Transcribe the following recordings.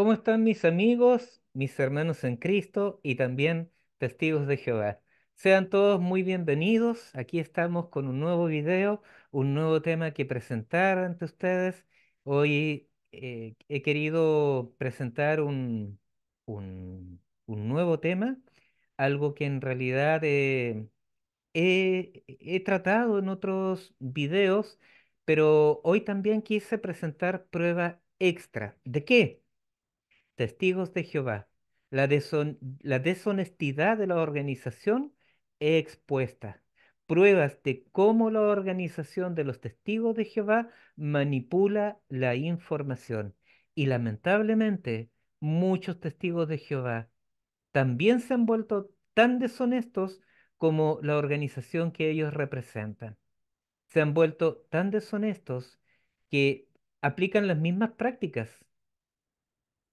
¿Cómo están mis amigos, mis hermanos en Cristo y también testigos de Jehová? Sean todos muy bienvenidos. Aquí estamos con un nuevo video, un nuevo tema que presentar ante ustedes. Hoy eh, he querido presentar un, nuevo tema, algo que en realidad eh, he, he tratado en otros videos, pero hoy también quise presentar prueba extra. ¿De qué? testigos de Jehová. La, deshonestidad de la organización expuesta. Pruebas de cómo la organización de los testigos de Jehová manipula la información. Y lamentablemente, muchos testigos de Jehová también se han vuelto tan deshonestos como la organización que ellos representan. Se han vuelto tan deshonestos que aplican las mismas prácticas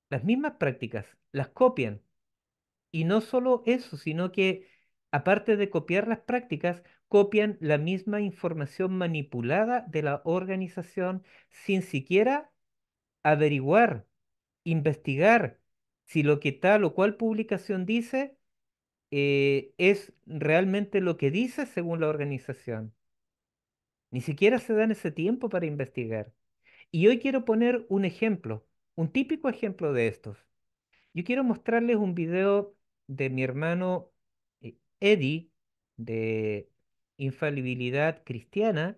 las mismas prácticas, las copian. Y no solo eso, sino que aparte de copiar las prácticas, copian la misma información manipulada de la organización sin siquiera averiguar, investigar si lo que tal o cual publicación dice eh, es realmente lo que dice según la organización. Ni siquiera se dan ese tiempo para investigar. Y hoy quiero poner un ejemplo un típico ejemplo de estos. Yo quiero mostrarles un video de mi hermano eh, Eddie de Infalibilidad Cristiana.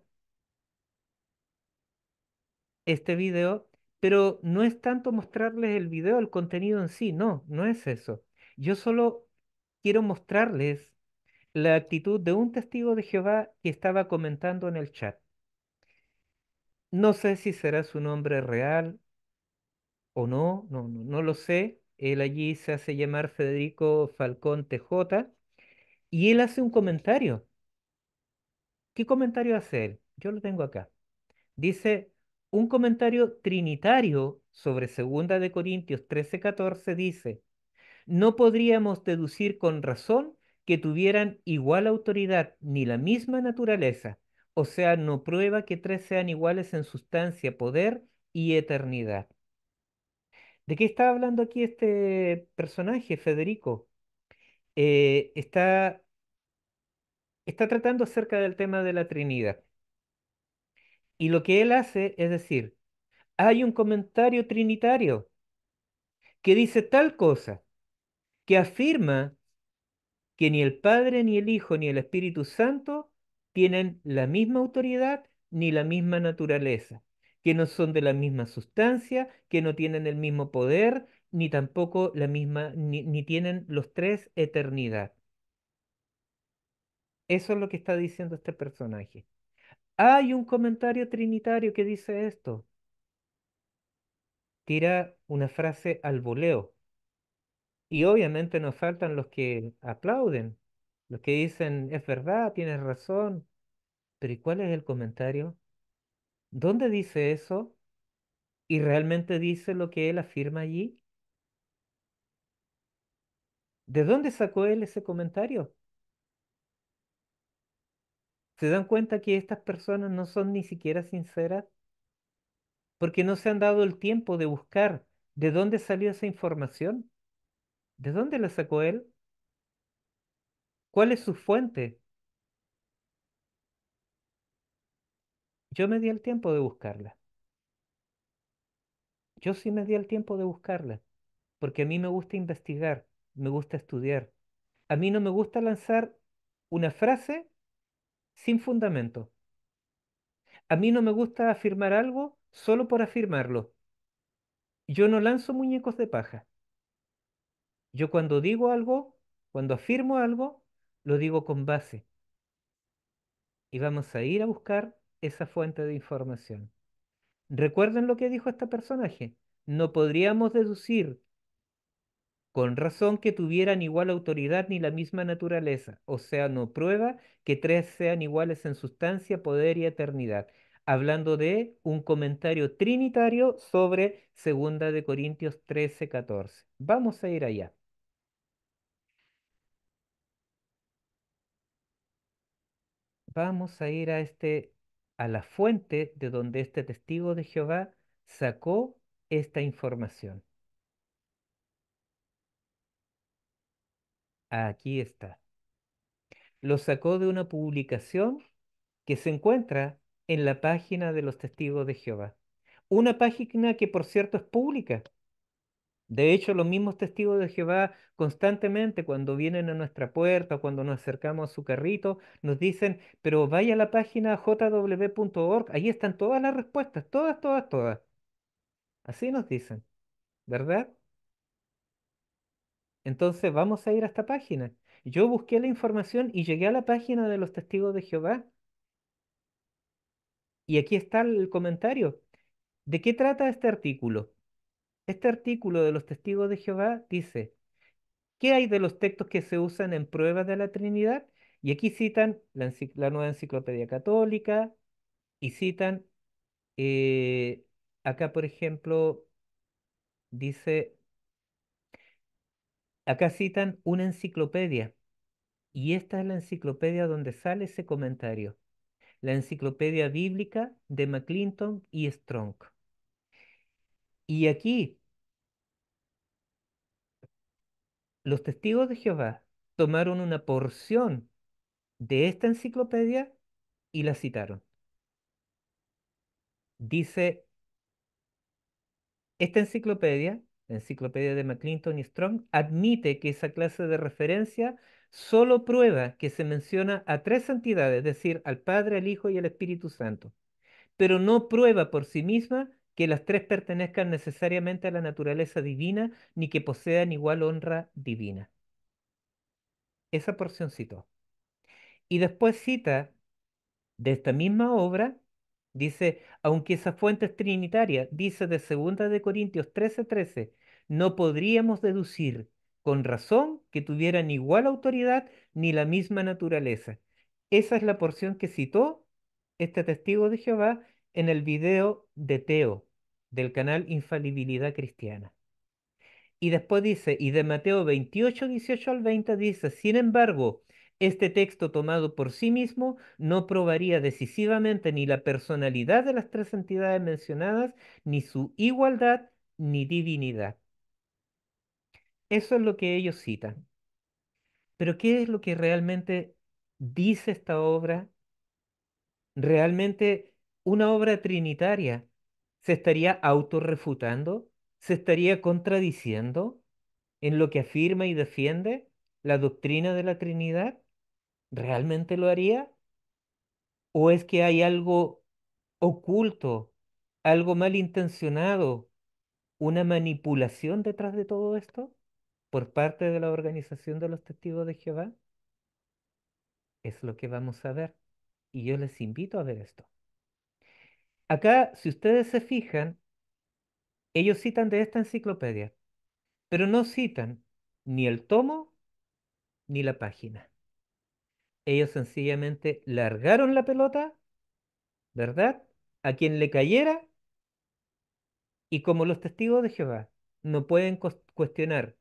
Este video, pero no es tanto mostrarles el video, el contenido en sí, no, no es eso. Yo solo quiero mostrarles la actitud de un testigo de Jehová que estaba comentando en el chat. No sé si será su nombre real, o no, no, no lo sé. Él allí se hace llamar Federico Falcón TJ y él hace un comentario. ¿Qué comentario hace él? Yo lo tengo acá. Dice, un comentario trinitario sobre segunda de Corintios 13:14 dice, no podríamos deducir con razón que tuvieran igual autoridad ni la misma naturaleza, o sea, no prueba que tres sean iguales en sustancia, poder y eternidad. ¿De qué está hablando aquí este personaje, Federico? Eh, está, está tratando acerca del tema de la Trinidad. Y lo que él hace es decir, hay un comentario trinitario que dice tal cosa, que afirma que ni el Padre, ni el Hijo, ni el Espíritu Santo tienen la misma autoridad ni la misma naturaleza que no son de la misma sustancia, que no tienen el mismo poder, ni tampoco la misma, ni, tienen los tres eternidad. Eso es lo que está diciendo este personaje. Hay un comentario trinitario que dice esto. Tira una frase al voleo. Y obviamente nos faltan los que aplauden, los que dicen, es verdad, tienes razón. Pero ¿y cuál es el comentario? ¿Dónde dice eso? ¿Y realmente dice lo que él afirma allí? ¿De dónde sacó él ese comentario? ¿Se dan cuenta que estas personas no son ni siquiera sinceras? Porque no se han dado el tiempo de buscar de dónde salió esa información. ¿De dónde la sacó él? ¿Cuál es su fuente? Yo me di el tiempo de buscarla. Yo sí me di el tiempo de buscarla, porque a mí me gusta investigar, me gusta estudiar. A mí no me gusta lanzar una frase sin fundamento. A mí no me gusta afirmar algo solo por afirmarlo. Yo no lanzo muñecos de paja. Yo cuando digo algo, cuando afirmo algo, lo digo con base. Y vamos a ir a buscar esa fuente de información. Recuerden lo que dijo este personaje. No podríamos deducir con razón que tuvieran igual autoridad ni la misma naturaleza, o sea, no prueba que tres sean iguales en sustancia, poder y eternidad, hablando de un comentario trinitario sobre segunda de Corintios 13, 14. Vamos a ir allá. Vamos a ir a este a la fuente de donde este testigo de Jehová sacó esta información. Aquí está. Lo sacó de una publicación que se encuentra en la página de los testigos de Jehová. Una página que, por cierto, es pública. De hecho, los mismos testigos de Jehová constantemente cuando vienen a nuestra puerta cuando nos acercamos a su carrito, nos dicen, pero vaya a la página jw.org, ahí están todas las respuestas, todas, todas, todas. Así nos dicen, ¿verdad? Entonces vamos a ir a esta página. Yo busqué la información y llegué a la página de los testigos de Jehová. Y aquí está el comentario. ¿De qué trata este artículo? Este artículo de los testigos de Jehová dice, ¿qué hay de los textos que se usan en pruebas de la Trinidad? Y aquí citan la, nueva enciclopedia católica y citan, eh, acá por ejemplo, dice, acá citan una enciclopedia y esta es la enciclopedia donde sale ese comentario, la enciclopedia bíblica de McClinton y Strong. Y aquí los testigos de Jehová tomaron una porción de esta enciclopedia y la citaron. Dice, esta enciclopedia, la enciclopedia de McClinton y Strong, admite que esa clase de referencia solo prueba que se menciona a tres entidades, es decir, al Padre, al Hijo y al Espíritu Santo, pero no prueba por sí misma que las tres pertenezcan necesariamente a la naturaleza divina, ni que posean igual honra divina. Esa porción citó. Y después cita de esta misma obra, dice, aunque esa fuente es trinitaria, dice de 2 de Corintios 13:13, 13, no podríamos deducir con razón que tuvieran igual autoridad ni la misma naturaleza. Esa es la porción que citó este testigo de Jehová en el video de Teo del canal Infalibilidad Cristiana. Y después dice, y de Mateo 28, 18 al 20 dice, sin embargo, este texto tomado por sí mismo no probaría decisivamente ni la personalidad de las tres entidades mencionadas, ni su igualdad, ni divinidad. Eso es lo que ellos citan. Pero ¿qué es lo que realmente dice esta obra? ¿Realmente una obra trinitaria se estaría autorrefutando, se estaría contradiciendo en lo que afirma y defiende la doctrina de la Trinidad? ¿Realmente lo haría? ¿O es que hay algo oculto, algo malintencionado, una manipulación detrás de todo esto por parte de la organización de los testigos de Jehová? Es lo que vamos a ver y yo les invito a ver esto. Acá, si ustedes se fijan, ellos citan de esta enciclopedia, pero no citan ni el tomo ni la página. Ellos sencillamente largaron la pelota, ¿verdad? A quien le cayera, y como los testigos de Jehová no pueden cuestionar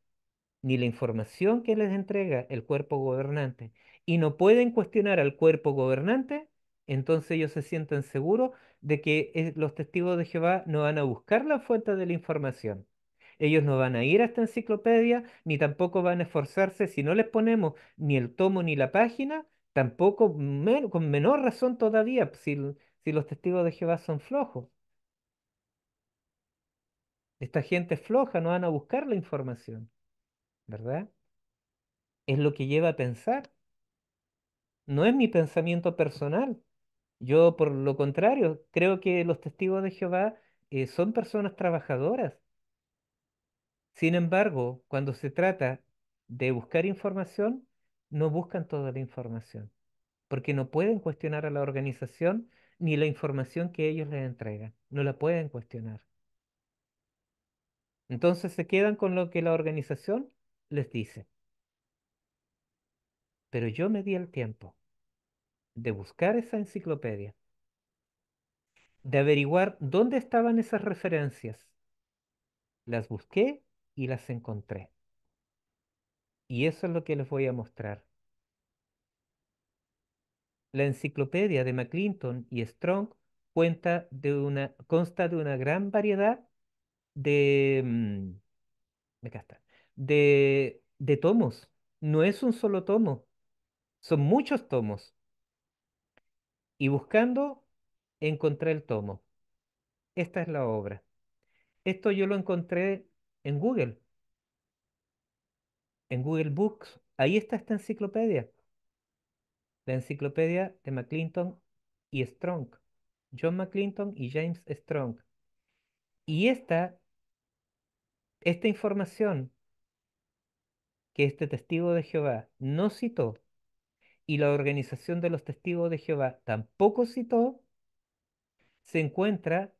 ni la información que les entrega el cuerpo gobernante y no pueden cuestionar al cuerpo gobernante, entonces ellos se sienten seguros de que eh, los testigos de Jehová no van a buscar la fuente de la información. Ellos no van a ir a esta enciclopedia, ni tampoco van a esforzarse, si no les ponemos ni el tomo ni la página, tampoco con menor razón todavía, si, si los testigos de Jehová son flojos. Esta gente es floja, no van a buscar la información, ¿verdad? Es lo que lleva a pensar. No es mi pensamiento personal, yo, por lo contrario, creo que los testigos de Jehová eh, son personas trabajadoras. Sin embargo, cuando se trata de buscar información, no buscan toda la información, porque no pueden cuestionar a la organización ni la información que ellos les entregan. No la pueden cuestionar. Entonces se quedan con lo que la organización les dice. Pero yo me di el tiempo de buscar esa enciclopedia, de averiguar dónde estaban esas referencias. Las busqué y las encontré. Y eso es lo que les voy a mostrar. La enciclopedia de McClinton y Strong consta de una gran variedad mm, de, de tomos. No es un solo tomo, son muchos tomos. Y buscando, encontré el tomo. Esta es la obra. Esto yo lo encontré en Google, en Google Books. Ahí está esta enciclopedia. La enciclopedia de McClinton y Strong. John McClinton y James Strong. Y esta, esta información que este testigo de Jehová no citó y la Organización de los Testigos de Jehová tampoco citó, se encuentra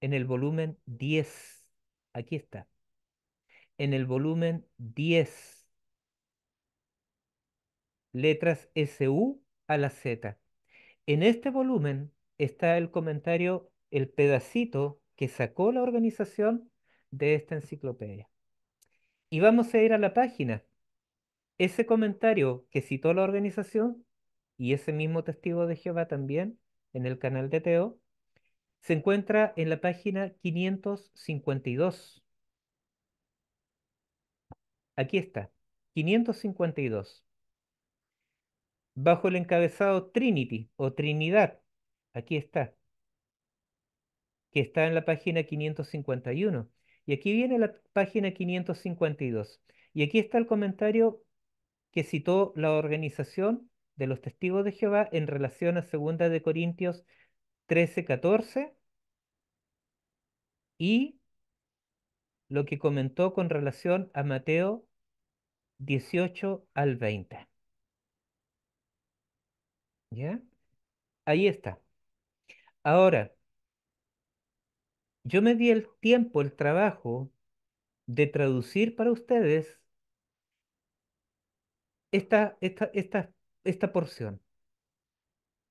en el volumen 10. Aquí está. En el volumen 10. Letras SU a la Z. En este volumen está el comentario, el pedacito que sacó la organización de esta enciclopedia. Y vamos a ir a la página ese comentario que citó la organización y ese mismo testigo de Jehová también en el canal de Teo se encuentra en la página 552. Aquí está, 552. Bajo el encabezado Trinity o Trinidad, aquí está, que está en la página 551. Y aquí viene la página 552. Y aquí está el comentario que citó la organización de los testigos de Jehová en relación a 2 de Corintios 13, 14 y lo que comentó con relación a Mateo 18 al 20. ¿Ya? Ahí está. Ahora, yo me di el tiempo, el trabajo de traducir para ustedes esta, porción.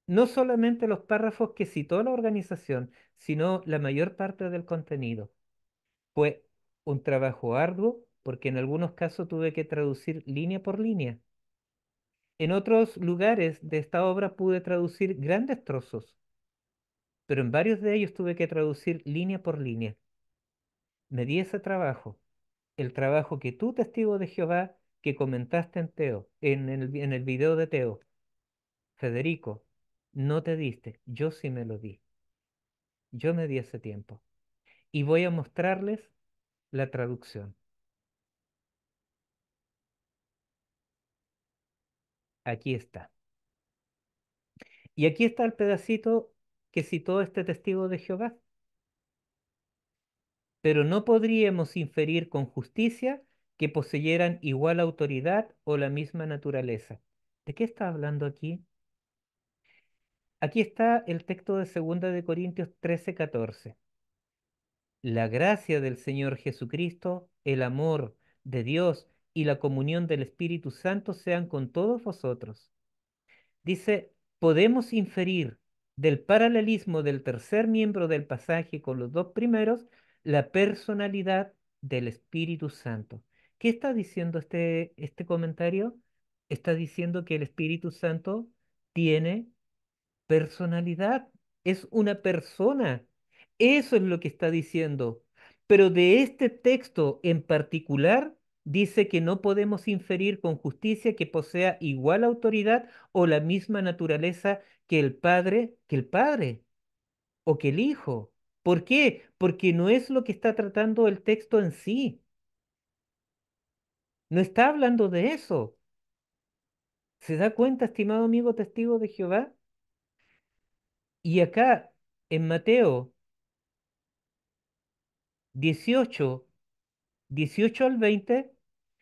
No solamente los párrafos que citó la organización, sino la mayor parte del contenido. Fue un trabajo arduo porque en algunos casos tuve que traducir línea por línea. En otros lugares de esta obra pude traducir grandes trozos, pero en varios de ellos tuve que traducir línea por línea. Me di ese trabajo, el trabajo que tú, testigo de Jehová, que comentaste en Teo, en el, el video de Teo, Federico, no te diste, yo sí me lo di. Yo me di ese tiempo. Y voy a mostrarles la traducción. Aquí está. Y aquí está el pedacito que citó este testigo de Jehová. Pero no podríamos inferir con justicia que poseyeran igual autoridad o la misma naturaleza. ¿De qué está hablando aquí? Aquí está el texto de 2 de Corintios 13, La gracia del Señor Jesucristo, el amor de Dios y la comunión del Espíritu Santo sean con todos vosotros. Dice, podemos inferir del paralelismo del tercer miembro del pasaje con los dos primeros la personalidad del Espíritu Santo. ¿Qué está diciendo este, este comentario? Está diciendo que el Espíritu Santo tiene personalidad, es una persona. Eso es lo que está diciendo. Pero de este texto en particular dice que no podemos inferir con justicia que posea igual autoridad o la misma naturaleza que el Padre, que el Padre o que el Hijo. ¿Por qué? Porque no es lo que está tratando el texto en sí. No está hablando de eso. ¿Se da cuenta, estimado amigo testigo de Jehová? Y acá, en Mateo 18, 18 al 20,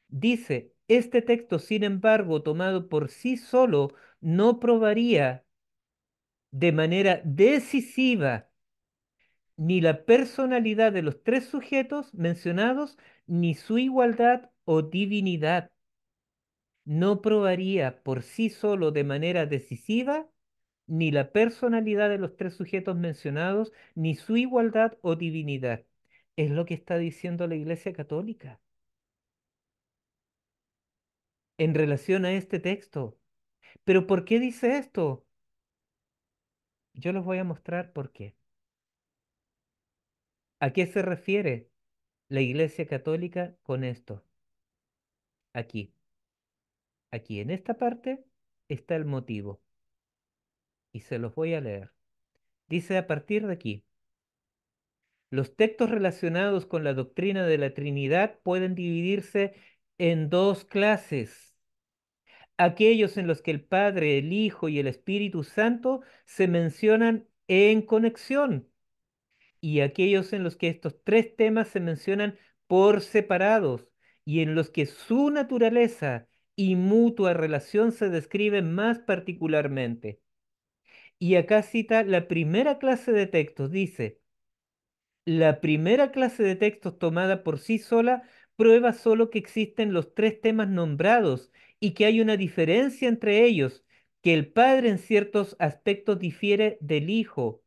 dice, este texto, sin embargo, tomado por sí solo, no probaría de manera decisiva ni la personalidad de los tres sujetos mencionados, ni su igualdad o divinidad no probaría por sí solo de manera decisiva ni la personalidad de los tres sujetos mencionados, ni su igualdad o divinidad. Es lo que está diciendo la Iglesia Católica. En relación a este texto. ¿Pero por qué dice esto? Yo les voy a mostrar por qué. ¿A qué se refiere la Iglesia Católica con esto? Aquí, aquí en esta parte está el motivo. Y se los voy a leer. Dice a partir de aquí. Los textos relacionados con la doctrina de la Trinidad pueden dividirse en dos clases. Aquellos en los que el Padre, el Hijo y el Espíritu Santo se mencionan en conexión. Y aquellos en los que estos tres temas se mencionan por separados y en los que su naturaleza y mutua relación se describen más particularmente. Y acá cita la primera clase de textos, dice, la primera clase de textos tomada por sí sola prueba solo que existen los tres temas nombrados y que hay una diferencia entre ellos, que el Padre en ciertos aspectos difiere del Hijo,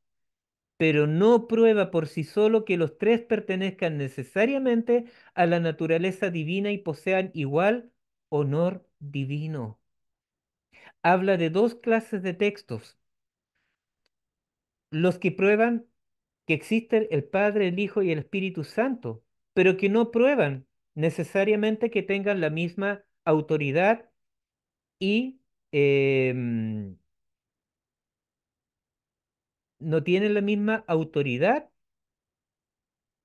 pero no prueba por sí solo que los tres pertenezcan necesariamente a la naturaleza divina y posean igual honor divino. Habla de dos clases de textos. Los que prueban que existen el Padre, el Hijo y el Espíritu Santo, pero que no prueban necesariamente que tengan la misma autoridad y em, no tienen la misma autoridad,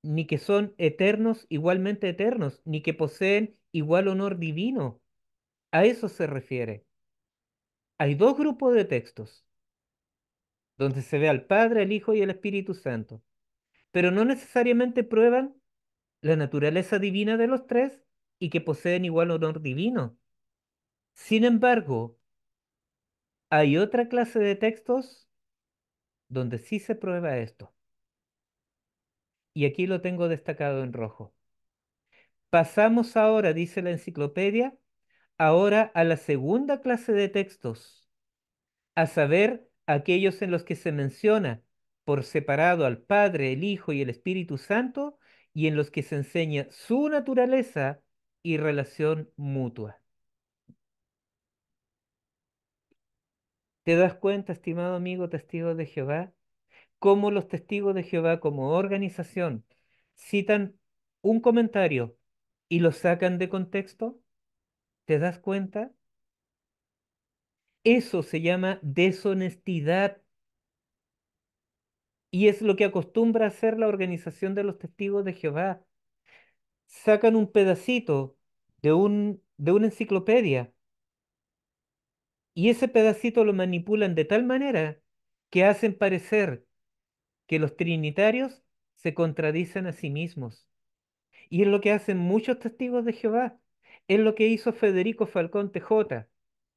ni que son eternos igualmente eternos, ni que poseen igual honor divino. A eso se refiere. Hay dos grupos de textos, donde se ve al Padre, al Hijo y el Espíritu Santo, pero no necesariamente prueban la naturaleza divina de los tres y que poseen igual honor divino. Sin embargo, hay otra clase de textos donde sí se prueba esto. Y aquí lo tengo destacado en rojo. Pasamos ahora, dice la enciclopedia, ahora a la segunda clase de textos, a saber, aquellos en los que se menciona por separado al Padre, el Hijo y el Espíritu Santo, y en los que se enseña su naturaleza y relación mutua. ¿Te das cuenta, estimado amigo testigo de Jehová, cómo los testigos de Jehová como organización citan un comentario y lo sacan de contexto? ¿Te das cuenta? Eso se llama deshonestidad y es lo que acostumbra hacer la organización de los testigos de Jehová. Sacan un pedacito de, un, de una enciclopedia y ese pedacito lo manipulan de tal manera que hacen parecer que los trinitarios se contradicen a sí mismos. Y es lo que hacen muchos testigos de Jehová. Es lo que hizo Federico Falcón TJ,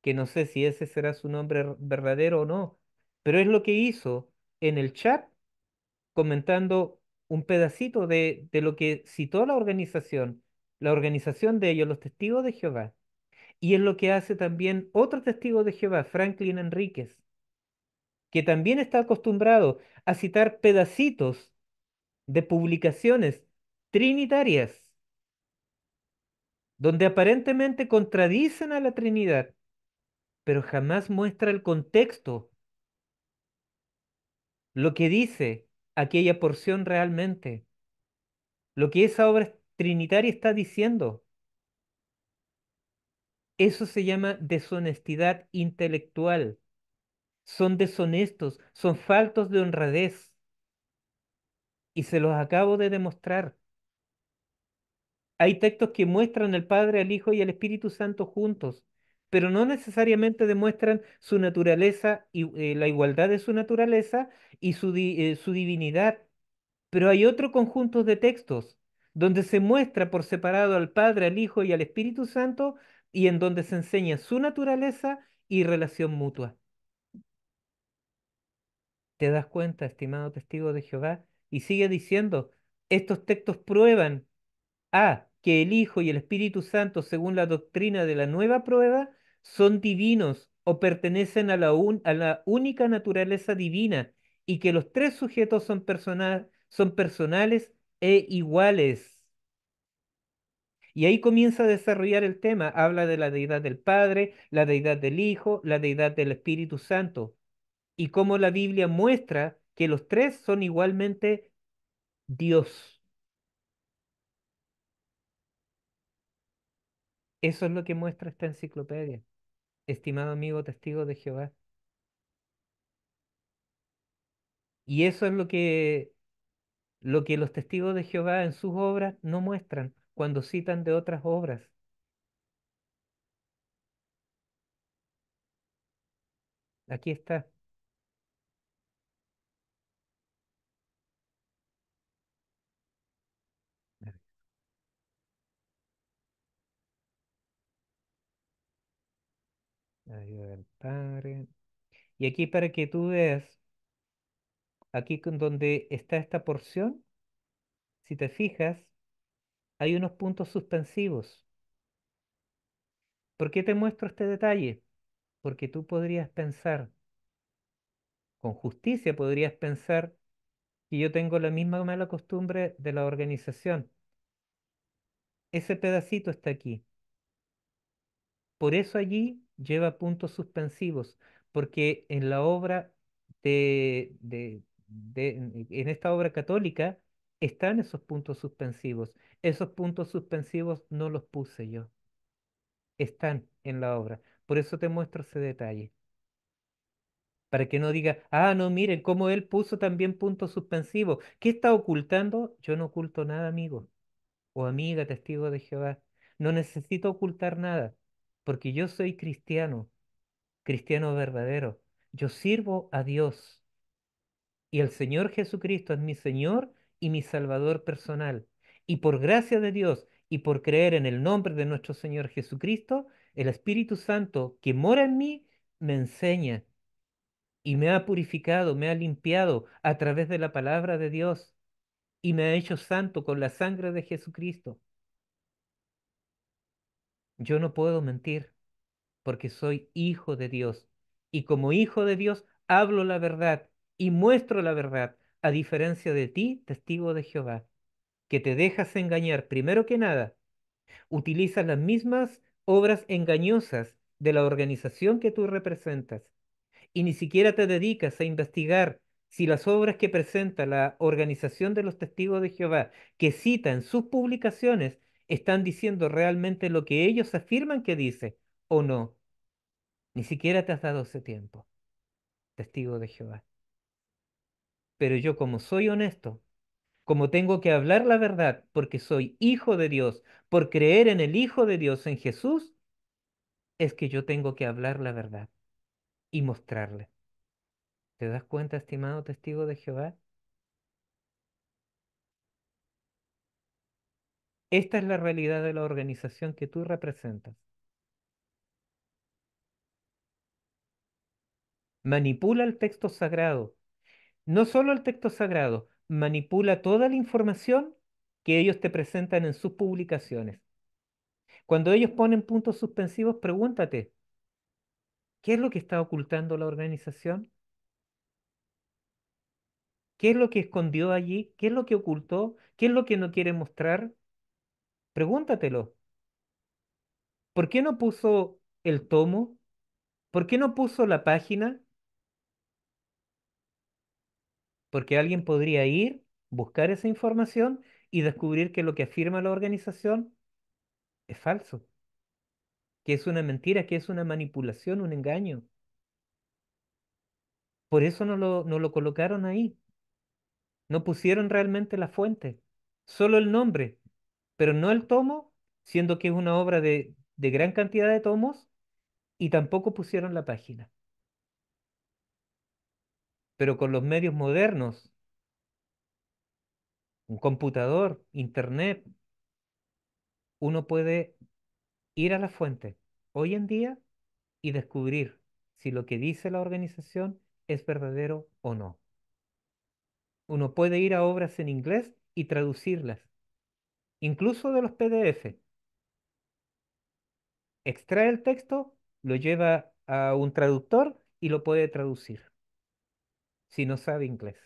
que no sé si ese será su nombre verdadero o no, pero es lo que hizo en el chat comentando un pedacito de, de lo que citó la organización, la organización de ellos, los testigos de Jehová. Y es lo que hace también otro testigo de Jehová, Franklin Enríquez, que también está acostumbrado a citar pedacitos de publicaciones trinitarias, donde aparentemente contradicen a la Trinidad, pero jamás muestra el contexto, lo que dice aquella porción realmente, lo que esa obra trinitaria está diciendo. Eso se llama deshonestidad intelectual. Son deshonestos, son faltos de honradez. Y se los acabo de demostrar. Hay textos que muestran al Padre, al Hijo y al Espíritu Santo juntos, pero no necesariamente demuestran su naturaleza y eh, la igualdad de su naturaleza y su, eh, su divinidad. Pero hay otro conjunto de textos donde se muestra por separado al Padre, al Hijo y al Espíritu Santo, y en donde se enseña su naturaleza y relación mutua. ¿Te das cuenta, estimado testigo de Jehová? Y sigue diciendo, estos textos prueban A, ah, que el Hijo y el Espíritu Santo, según la doctrina de la nueva prueba, son divinos o pertenecen a la, única naturaleza divina y que los tres sujetos son personales e iguales. Y ahí comienza a desarrollar el tema. Habla de la deidad del Padre, la deidad del Hijo, la deidad del Espíritu Santo. Y cómo la Biblia muestra que los tres son igualmente Dios. Eso es lo que muestra esta enciclopedia, estimado amigo testigo de Jehová. Y eso es lo que, lo que los testigos de Jehová en sus obras no muestran cuando citan de otras obras. Aquí está. Padre. Y aquí para que tú veas, aquí donde está esta porción, si te fijas, hay unos puntos suspensivos. ¿Por qué te muestro este detalle? Porque tú podrías pensar, con justicia podrías pensar que yo tengo la misma mala costumbre de la organización. Ese pedacito está aquí. Por eso allí lleva puntos suspensivos, porque en la obra de, de, en esta obra católica están esos puntos suspensivos. Esos puntos suspensivos no los puse yo. Están en la obra. Por eso te muestro ese detalle. Para que no diga, ah, no, miren, cómo él puso también puntos suspensivos. ¿Qué está ocultando? Yo no oculto nada, amigo. O amiga, testigo de Jehová. No necesito ocultar nada, porque yo soy cristiano, cristiano verdadero. Yo sirvo a Dios. Y el Señor Jesucristo es mi Señor y mi Salvador personal. Y por gracia de Dios y por creer en el nombre de nuestro Señor Jesucristo, el Espíritu Santo que mora en mí me enseña y me ha purificado, me ha limpiado a través de la palabra de Dios y me ha hecho santo con la sangre de Jesucristo. Yo no puedo mentir porque soy hijo de Dios y como hijo de Dios hablo la verdad y muestro la verdad a diferencia de ti, testigo de Jehová, que te dejas engañar primero que nada, utilizas las mismas obras engañosas de la organización que tú representas y ni siquiera te dedicas a investigar si las obras que presenta la organización de los testigos de Jehová, que cita en sus publicaciones, están diciendo realmente lo que ellos afirman que dice o no. Ni siquiera te has dado ese tiempo, testigo de Jehová pero yo como soy honesto, como tengo que hablar la verdad, porque soy hijo de Dios, por creer en el Hijo de Dios, en Jesús, es que yo tengo que hablar la verdad y mostrarle. ¿Te das cuenta, estimado testigo de Jehová? Esta es la realidad de la organización que tú representas. Manipula el texto sagrado no solo el texto sagrado, manipula toda la información que ellos te presentan en sus publicaciones. Cuando ellos ponen puntos suspensivos, pregúntate, ¿qué es lo que está ocultando la organización? ¿Qué es lo que escondió allí? ¿Qué es lo que ocultó? ¿Qué es lo que no quiere mostrar? Pregúntatelo. ¿Por qué no puso el tomo? ¿Por qué no puso la página? porque alguien podría ir, buscar esa información y descubrir que lo que afirma la organización es falso, que es una mentira, que es una manipulación, un engaño. Por eso no lo, no lo colocaron ahí. No pusieron realmente la fuente, solo el nombre, pero no el tomo, siendo que es una obra de gran cantidad de tomos, y tampoco pusieron la página pero con los medios modernos, un computador, internet, uno puede ir a la fuente hoy en día y descubrir si lo que dice la organización es verdadero o no. Uno puede ir a obras en inglés y traducirlas, incluso de los PDF. Extrae el texto, lo lleva a un traductor y lo puede traducir si no sabe inglés?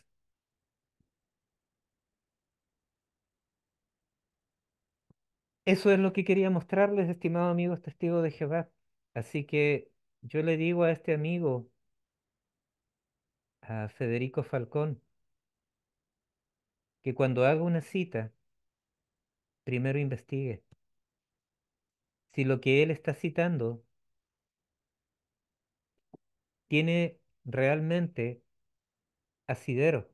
Eso es lo que quería mostrarles, Estimado amigos testigo de Jehová. Así que yo le digo a este amigo, a Federico Falcón, que cuando haga una cita, primero investigue si lo que él está citando tiene realmente asidero,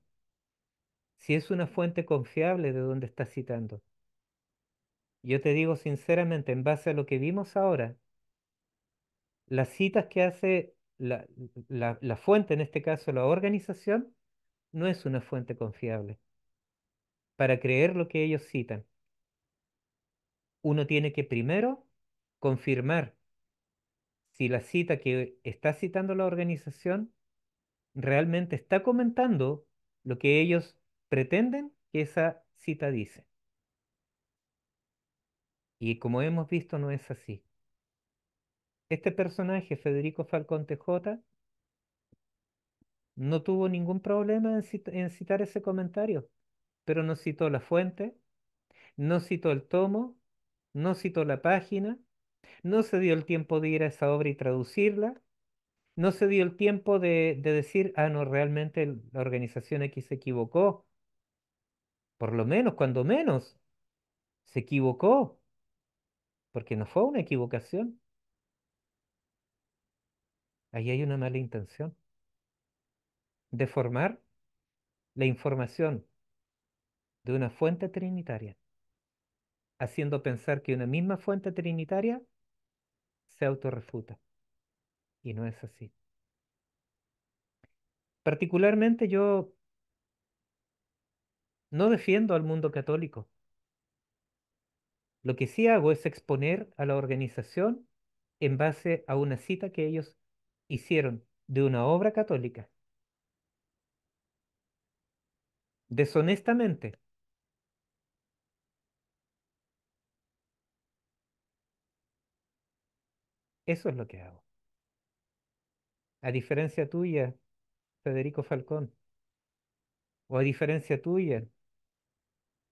si es una fuente confiable de donde está citando. Yo te digo sinceramente, en base a lo que vimos ahora, las citas que hace la, la fuente, en este caso la organización, no es una fuente confiable para creer lo que ellos citan. Uno tiene que primero confirmar si la cita que está citando la organización realmente está comentando lo que ellos pretenden que esa cita dice. Y como hemos visto, no es así. Este personaje, Federico Falcón TJ, no tuvo ningún problema en citar ese comentario, pero no citó la fuente, no citó el tomo, no citó la página, no se dio el tiempo de ir a esa obra y traducirla, no se dio el tiempo de, decir, ah, no, realmente la organización X se equivocó. Por lo menos, cuando menos, se equivocó. Porque no fue una equivocación. Ahí hay una mala intención. Deformar la información de una fuente trinitaria, haciendo pensar que una misma fuente trinitaria se autorrefuta y no es así. Particularmente yo no defiendo al mundo católico. Lo que sí hago es exponer a la organización en base a una cita que ellos hicieron de una obra católica. Deshonestamente, Eso es lo que hago. A diferencia tuya, Federico Falcón. O a diferencia tuya,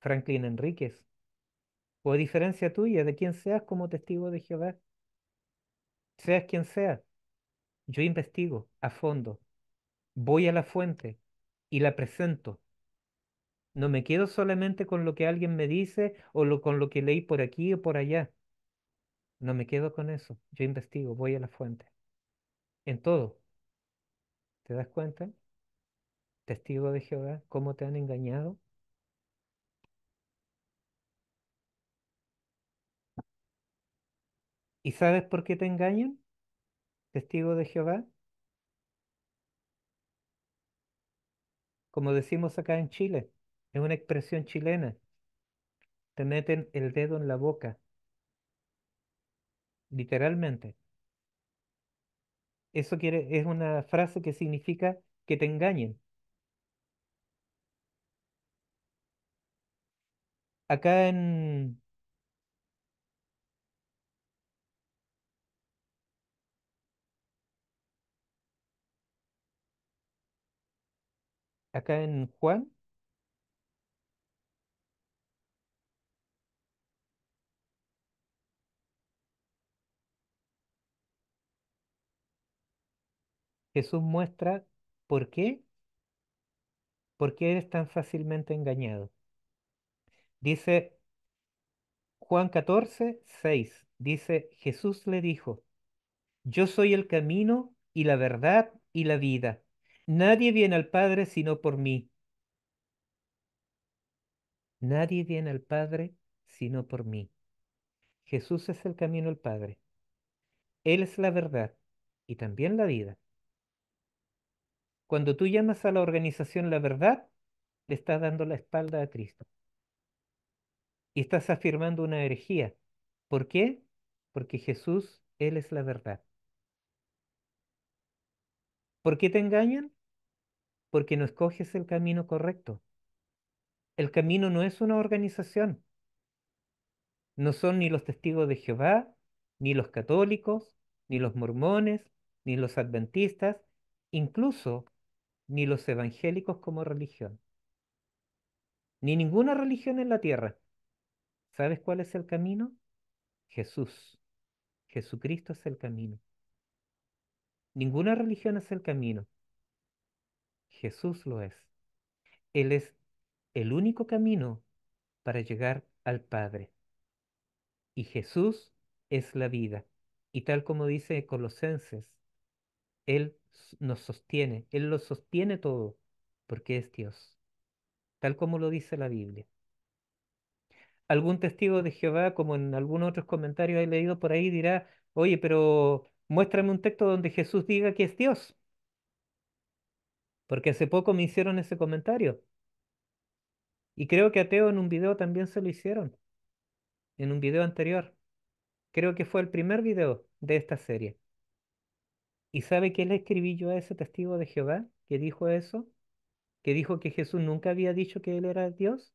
Franklin Enríquez. O a diferencia tuya, de quien seas como testigo de Jehová. Seas quien sea, yo investigo a fondo. Voy a la fuente y la presento. No me quedo solamente con lo que alguien me dice o con lo que leí por aquí o por allá. No me quedo con eso. Yo investigo, voy a la fuente. En todo. ¿Te das cuenta? Testigo de Jehová, cómo te han engañado. ¿Y sabes por qué te engañan? Testigo de Jehová. Como decimos acá en Chile, es una expresión chilena. Te meten el dedo en la boca. Literalmente. Eso quiere, es una frase que significa que te engañen. Acá en, acá en Juan Jesús muestra por qué, por qué eres tan fácilmente engañado. Dice Juan 14, 6, dice, Jesús le dijo, yo soy el camino y la verdad y la vida. Nadie viene al Padre sino por mí. Nadie viene al Padre sino por mí. Jesús es el camino al Padre. Él es la verdad y también la vida. Cuando tú llamas a la organización la verdad, le estás dando la espalda a Cristo. Y estás afirmando una herejía. ¿Por qué? Porque Jesús, Él es la verdad. ¿Por qué te engañan? Porque no escoges el camino correcto. El camino no es una organización. No son ni los testigos de Jehová, ni los católicos, ni los mormones, ni los adventistas. Incluso ni los evangélicos como religión, ni ninguna religión en la tierra. ¿Sabes cuál es el camino? Jesús. Jesucristo es el camino. Ninguna religión es el camino. Jesús lo es. Él es el único camino para llegar al Padre. Y Jesús es la vida. Y tal como dice Colosenses él nos sostiene, Él lo sostiene todo, porque es Dios, tal como lo dice la Biblia. Algún testigo de Jehová, como en algunos otros comentarios he leído por ahí, dirá, oye, pero muéstrame un texto donde Jesús diga que es Dios. Porque hace poco me hicieron ese comentario. Y creo que Ateo en un video también se lo hicieron. En un video anterior. Creo que fue el primer video de esta serie. ¿Y sabe qué le escribí yo a ese testigo de Jehová que dijo eso? Que dijo que Jesús nunca había dicho que él era Dios.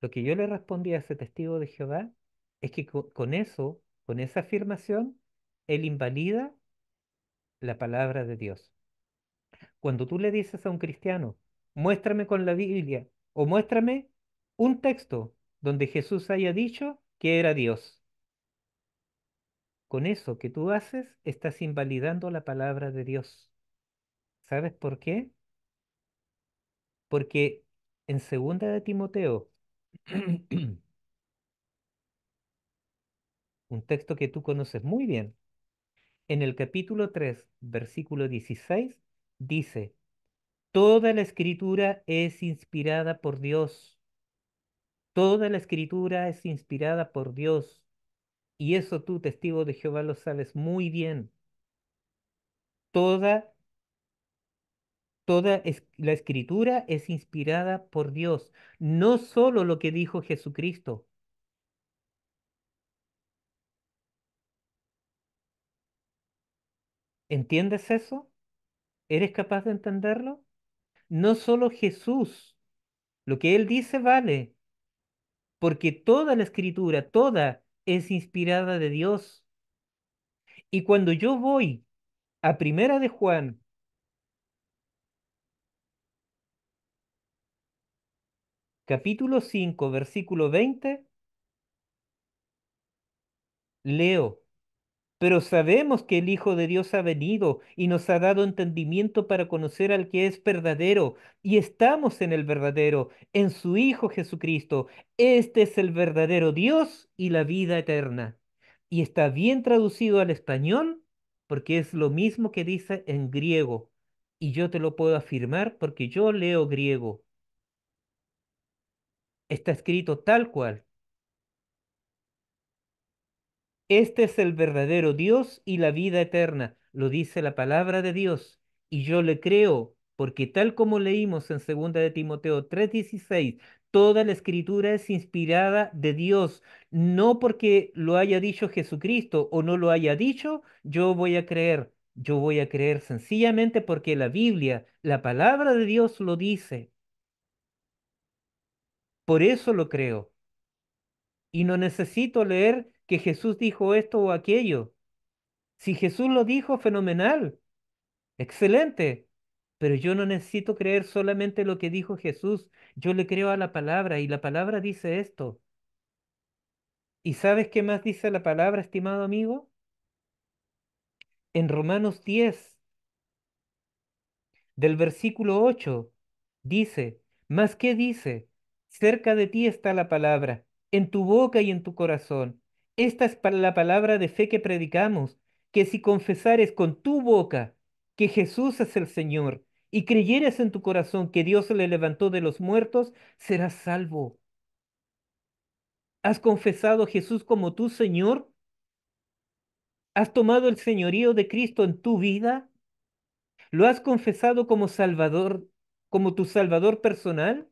Lo que yo le respondí a ese testigo de Jehová es que con eso, con esa afirmación, él invalida la palabra de Dios. Cuando tú le dices a un cristiano, muéstrame con la Biblia o muéstrame un texto donde Jesús haya dicho que era Dios. Con eso que tú haces, estás invalidando la palabra de Dios. ¿Sabes por qué? Porque en segunda de Timoteo, un texto que tú conoces muy bien, en el capítulo 3, versículo 16, dice, Toda la escritura es inspirada por Dios. Toda la escritura es inspirada por Dios y eso tú, testigo de Jehová, lo sabes muy bien. Toda, toda la escritura es inspirada por Dios, no solo lo que dijo Jesucristo. ¿Entiendes eso? ¿Eres capaz de entenderlo? No solo Jesús, lo que Él dice vale, porque toda la escritura, toda es inspirada de Dios. Y cuando yo voy a Primera de Juan, capítulo 5, versículo 20, leo pero sabemos que el Hijo de Dios ha venido y nos ha dado entendimiento para conocer al que es verdadero. Y estamos en el verdadero, en su Hijo Jesucristo. Este es el verdadero Dios y la vida eterna. Y está bien traducido al español porque es lo mismo que dice en griego. Y yo te lo puedo afirmar porque yo leo griego. Está escrito tal cual. Este es el verdadero Dios y la vida eterna, lo dice la palabra de Dios. Y yo le creo, porque tal como leímos en 2 de Timoteo 3:16, toda la escritura es inspirada de Dios. No porque lo haya dicho Jesucristo o no lo haya dicho, yo voy a creer. Yo voy a creer sencillamente porque la Biblia, la palabra de Dios lo dice. Por eso lo creo. Y no necesito leer que Jesús dijo esto o aquello. Si Jesús lo dijo, fenomenal, excelente, pero yo no necesito creer solamente lo que dijo Jesús, yo le creo a la palabra y la palabra dice esto. ¿Y sabes qué más dice la palabra, estimado amigo? En Romanos 10, del versículo 8, dice, ¿más qué dice? Cerca de ti está la palabra, en tu boca y en tu corazón, esta es la palabra de fe que predicamos, que si confesares con tu boca que Jesús es el Señor y creyeres en tu corazón que Dios le levantó de los muertos, serás salvo. ¿Has confesado a Jesús como tu Señor? ¿Has tomado el señorío de Cristo en tu vida? ¿Lo has confesado como Salvador, como tu Salvador personal?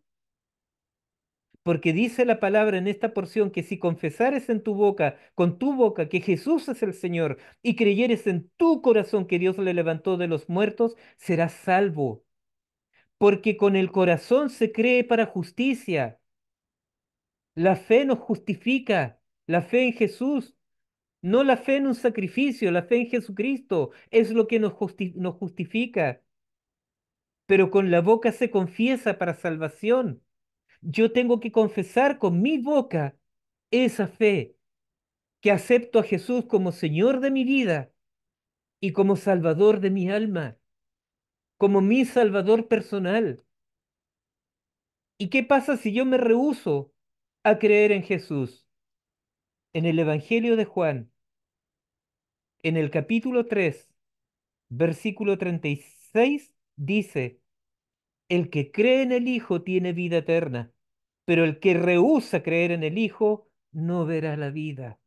Porque dice la palabra en esta porción que si confesares en tu boca, con tu boca, que Jesús es el Señor y creyeres en tu corazón que Dios le levantó de los muertos, serás salvo. Porque con el corazón se cree para justicia. La fe nos justifica, la fe en Jesús, no la fe en un sacrificio, la fe en Jesucristo es lo que nos, nos justifica. Pero con la boca se confiesa para salvación. Yo tengo que confesar con mi boca esa fe, que acepto a Jesús como Señor de mi vida y como Salvador de mi alma, como mi Salvador personal. ¿Y qué pasa si yo me rehúso a creer en Jesús? En el Evangelio de Juan, en el capítulo 3, versículo 36, dice, el que cree en el Hijo tiene vida eterna, pero el que rehúsa creer en el Hijo no verá la vida,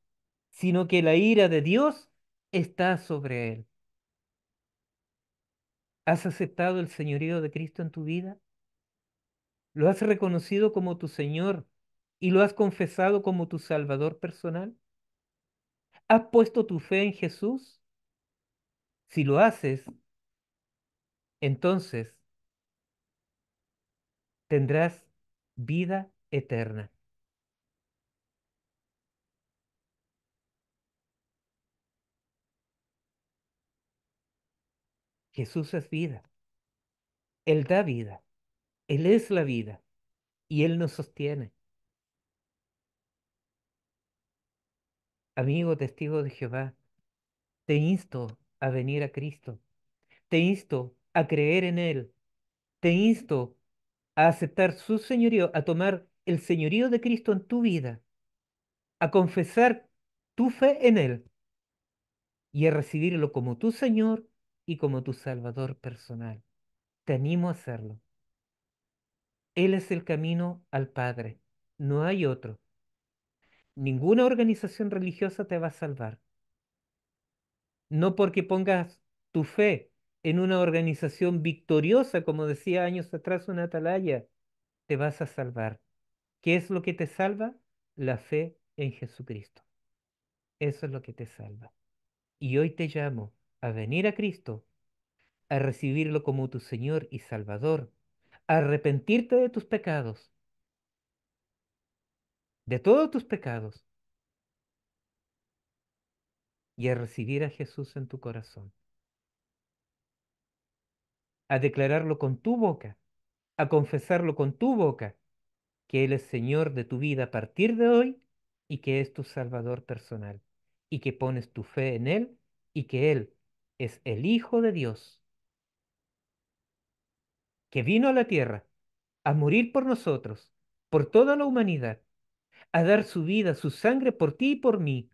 sino que la ira de Dios está sobre él. ¿Has aceptado el señorío de Cristo en tu vida? ¿Lo has reconocido como tu Señor y lo has confesado como tu Salvador personal? ¿Has puesto tu fe en Jesús? Si lo haces, entonces tendrás vida eterna. Jesús es vida. Él da vida. Él es la vida. Y Él nos sostiene. Amigo testigo de Jehová, te insto a venir a Cristo. Te insto a creer en Él. Te insto a aceptar su señorío, a tomar el señorío de Cristo en tu vida, a confesar tu fe en Él y a recibirlo como tu Señor y como tu Salvador personal. Te animo a hacerlo. Él es el camino al Padre, no hay otro. Ninguna organización religiosa te va a salvar. No porque pongas tu fe en una organización victoriosa, como decía años atrás una atalaya, te vas a salvar. ¿Qué es lo que te salva? La fe en Jesucristo. Eso es lo que te salva. Y hoy te llamo a venir a Cristo, a recibirlo como tu Señor y Salvador, a arrepentirte de tus pecados, de todos tus pecados, y a recibir a Jesús en tu corazón a declararlo con tu boca, a confesarlo con tu boca, que Él es Señor de tu vida a partir de hoy y que es tu Salvador personal, y que pones tu fe en Él y que Él es el Hijo de Dios, que vino a la tierra a morir por nosotros, por toda la humanidad, a dar su vida, su sangre por ti y por mí,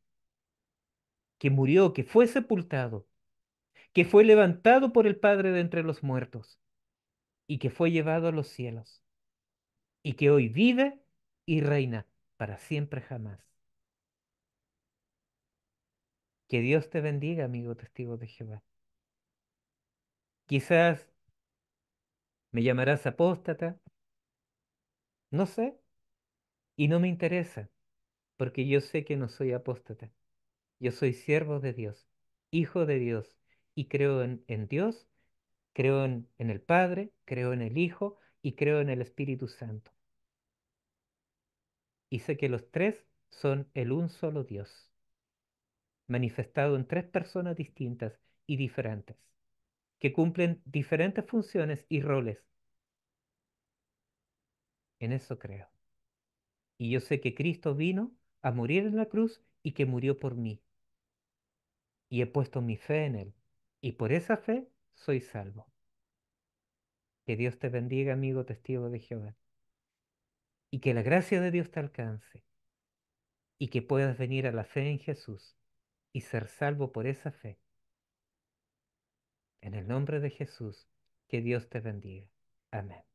que murió, que fue sepultado, que fue levantado por el Padre de entre los muertos y que fue llevado a los cielos y que hoy vive y reina para siempre jamás. Que Dios te bendiga, amigo testigo de Jehová. Quizás me llamarás apóstata, no sé, y no me interesa, porque yo sé que no soy apóstata. Yo soy siervo de Dios, hijo de Dios, y creo en, Dios, creo en el Padre, creo en el Hijo y creo en el Espíritu Santo. Y sé que los tres son el un solo Dios, manifestado en tres personas distintas y diferentes, que cumplen diferentes funciones y roles. En eso creo. Y yo sé que Cristo vino a morir en la cruz y que murió por mí. Y he puesto mi fe en Él y por esa fe soy salvo. Que Dios te bendiga, amigo testigo de Jehová. Y que la gracia de Dios te alcance. Y que puedas venir a la fe en Jesús y ser salvo por esa fe. En el nombre de Jesús, que Dios te bendiga. Amén.